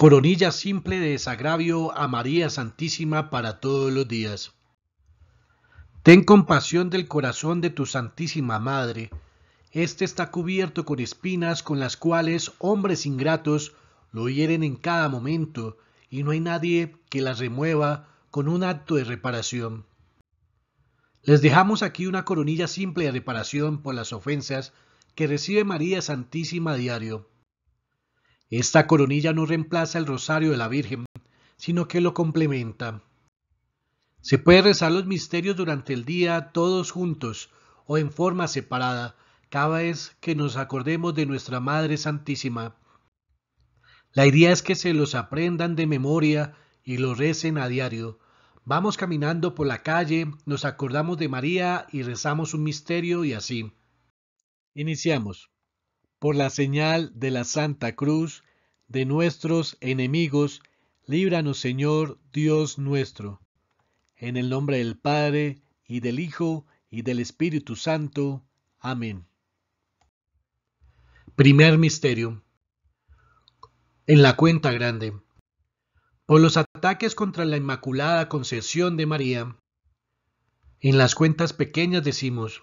Coronilla simple de desagravio a María Santísima para todos los días. Ten compasión del corazón de tu Santísima Madre. Este está cubierto con espinas con las cuales hombres ingratos lo hieren en cada momento, y no hay nadie que las remueva con un acto de reparación. Les dejamos aquí una coronilla simple de reparación por las ofensas que recibe María Santísima diario. Esta coronilla no reemplaza el rosario de la Virgen, sino que lo complementa. Se puede rezar los misterios durante el día todos juntos o en forma separada, cada vez que nos acordemos de nuestra Madre Santísima. La idea es que se los aprendan de memoria y los recen a diario. Vamos caminando por la calle, nos acordamos de María y rezamos un misterio y así. Iniciamos por la señal de la Santa Cruz, de nuestros enemigos, líbranos Señor Dios nuestro. En el nombre del Padre, y del Hijo, y del Espíritu Santo. Amén. Primer Misterio. En la cuenta grande. Por los ataques contra la Inmaculada Concepción de María, en las cuentas pequeñas decimos,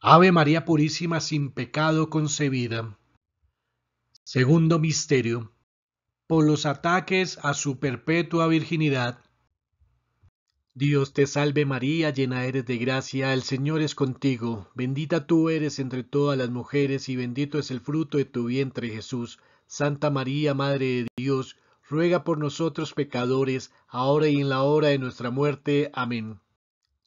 Ave María Purísima sin pecado concebida. Segundo misterio. Por los ataques a su perpetua virginidad. Dios te salve María, llena eres de gracia, el Señor es contigo, bendita tú eres entre todas las mujeres y bendito es el fruto de tu vientre Jesús. Santa María, Madre de Dios, ruega por nosotros pecadores, ahora y en la hora de nuestra muerte. Amén.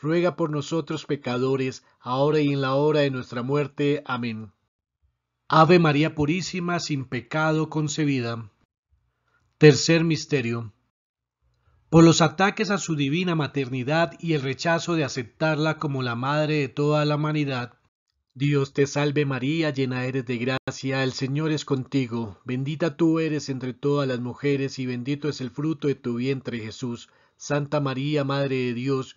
ruega por nosotros pecadores, ahora y en la hora de nuestra muerte. Amén. Ave María Purísima, sin pecado concebida. Tercer Misterio. Por los ataques a su divina maternidad y el rechazo de aceptarla como la madre de toda la humanidad, Dios te salve María, llena eres de gracia, el Señor es contigo, bendita tú eres entre todas las mujeres y bendito es el fruto de tu vientre Jesús. Santa María, Madre de Dios,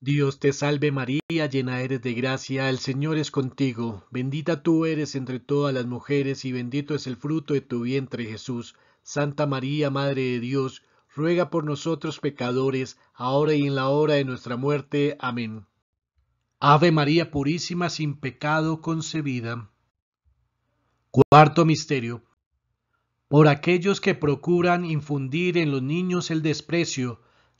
Dios te salve María, llena eres de gracia, el Señor es contigo, bendita tú eres entre todas las mujeres y bendito es el fruto de tu vientre Jesús. Santa María, Madre de Dios, ruega por nosotros pecadores, ahora y en la hora de nuestra muerte. Amén. Ave María Purísima, sin pecado concebida. Cuarto Misterio. Por aquellos que procuran infundir en los niños el desprecio,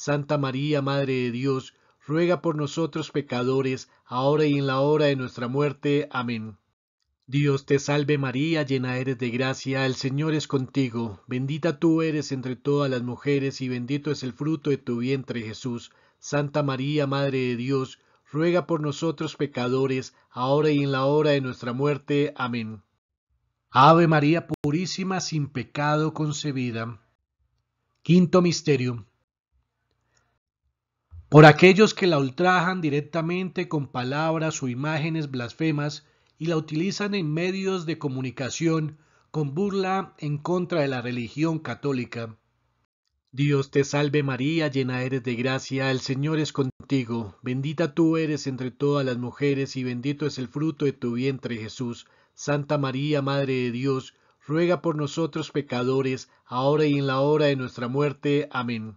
Santa María, Madre de Dios, ruega por nosotros pecadores, ahora y en la hora de nuestra muerte. Amén. Dios te salve María, llena eres de gracia, el Señor es contigo, bendita tú eres entre todas las mujeres y bendito es el fruto de tu vientre Jesús. Santa María, Madre de Dios, ruega por nosotros pecadores, ahora y en la hora de nuestra muerte. Amén. Ave María purísima, sin pecado concebida. Quinto Misterio por aquellos que la ultrajan directamente con palabras o imágenes blasfemas y la utilizan en medios de comunicación con burla en contra de la religión católica. Dios te salve María, llena eres de gracia, el Señor es contigo, bendita tú eres entre todas las mujeres y bendito es el fruto de tu vientre Jesús. Santa María, Madre de Dios, ruega por nosotros pecadores, ahora y en la hora de nuestra muerte. Amén.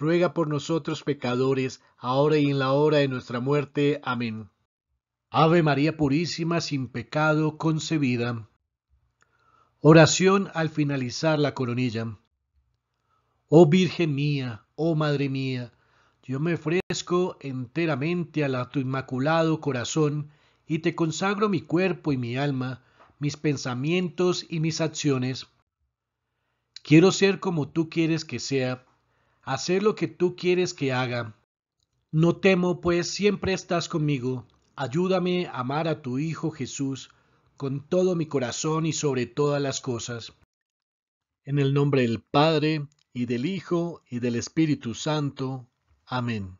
ruega por nosotros pecadores, ahora y en la hora de nuestra muerte. Amén. Ave María Purísima, sin pecado concebida. Oración al finalizar la coronilla. Oh Virgen mía, oh Madre mía, yo me ofrezco enteramente a tu inmaculado corazón y te consagro mi cuerpo y mi alma, mis pensamientos y mis acciones. Quiero ser como tú quieres que sea, hacer lo que tú quieres que haga. No temo, pues siempre estás conmigo. Ayúdame a amar a tu Hijo Jesús con todo mi corazón y sobre todas las cosas. En el nombre del Padre, y del Hijo, y del Espíritu Santo. Amén.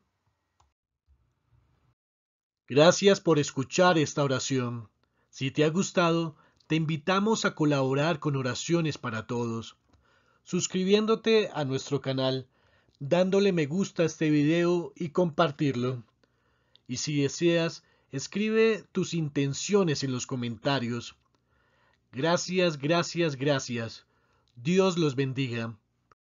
Gracias por escuchar esta oración. Si te ha gustado, te invitamos a colaborar con oraciones para todos, suscribiéndote a nuestro canal dándole me gusta a este video y compartirlo. Y si deseas, escribe tus intenciones en los comentarios. Gracias, gracias, gracias. Dios los bendiga.